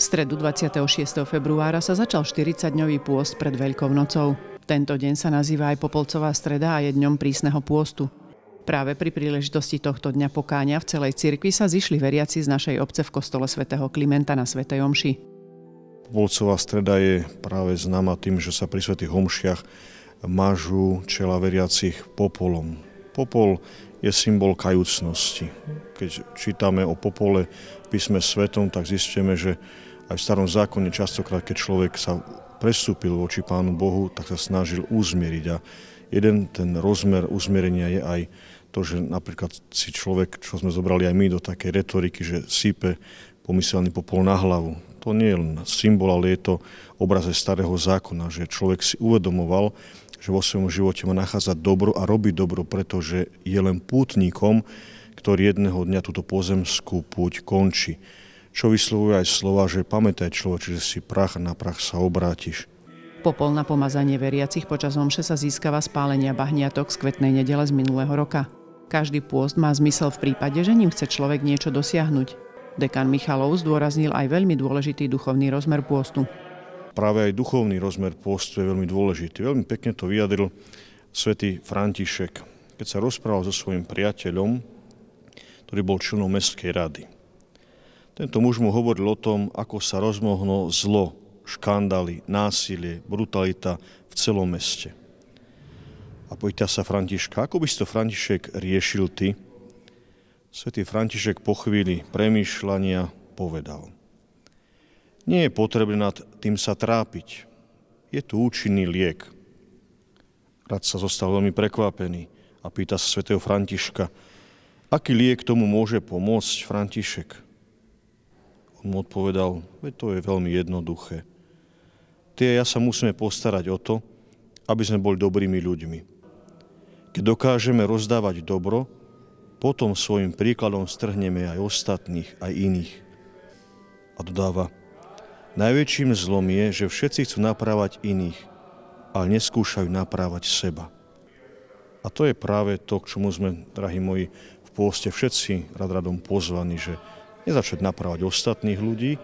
V stredu 26. februára sa začal 40-dňový pôst pred Veľkou nocou. Tento deň sa nazýva aj Popolcová streda a je dňom prísneho pôstu. Práve pri príležitosti tohto dňa pokáňa v celej cirkvi sa zišli veriaci z našej obce v kostole svätého Klimenta na svätej Omši. Popolcová streda je práve známa tým, že sa pri svätých Omšiach mažú čela veriacich popolom. Popol je symbol kajúcnosti. Keď čítame o popole písme svetom, tak zistíme, že aj v starom zákone častokrát, keď človek sa prestúpil voči Pánu Bohu, tak sa snažil uzmieriť. A jeden ten rozmer uzmierenia je aj to, že napríklad si človek, čo sme zobrali aj my do takej retoriky, že sípe pomyselný popol na hlavu. To nie je len symbol, ale je to obraze starého zákona, že človek si uvedomoval, že vo svojom živote má nachádzať dobro a robiť dobro, pretože je len pútnikom, ktorý jedného dňa túto pozemskú púť končí. Čo vyslovuje aj slova, že pamätaj človek, že si prach na prach sa obrátiš. Popol na pomazanie veriacich počas omše sa získava spálenia bahniatok z kvetnej nedele z minulého roka. Každý pôst má zmysel v prípade, že ním chce človek niečo dosiahnuť. Dekan Michalov zdôraznil aj veľmi dôležitý duchovný rozmer pôstu. Práve aj duchovný rozmer postu je veľmi dôležitý. Veľmi pekne to vyjadril svätý František, keď sa rozprával so svojim priateľom, ktorý bol členom Mestskej rady. Tento muž mu hovoril o tom, ako sa rozmohlo zlo, škandály, násilie, brutalita v celom meste. A pojďte sa Františka, ako by si to František riešil ty? Svetý František po chvíli premýšľania povedal – nie je potrebné nad tým sa trápiť. Je tu účinný liek. Rad sa zostal veľmi prekvapený a pýta sa svätého Františka, aký liek tomu môže pomôcť František? On mu odpovedal, veď to je veľmi jednoduché. Ty a ja sa musíme postarať o to, aby sme boli dobrými ľuďmi. Keď dokážeme rozdávať dobro, potom svojim príkladom strhneme aj ostatných, aj iných. A dodáva, Najväčším zlom je, že všetci chcú naprávať iných, ale neskúšajú naprávať seba. A to je práve to, k čomu sme, drahí moji, v pôste všetci rad radom pozvaní, že nezačať naprávať ostatných ľudí,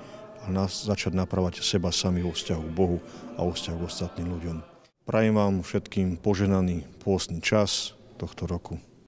ale začať naprávať seba sami vo vzťahu k Bohu a o vzťahu k ostatným ľuďom. Prajem vám všetkým poženaný pôstny čas tohto roku.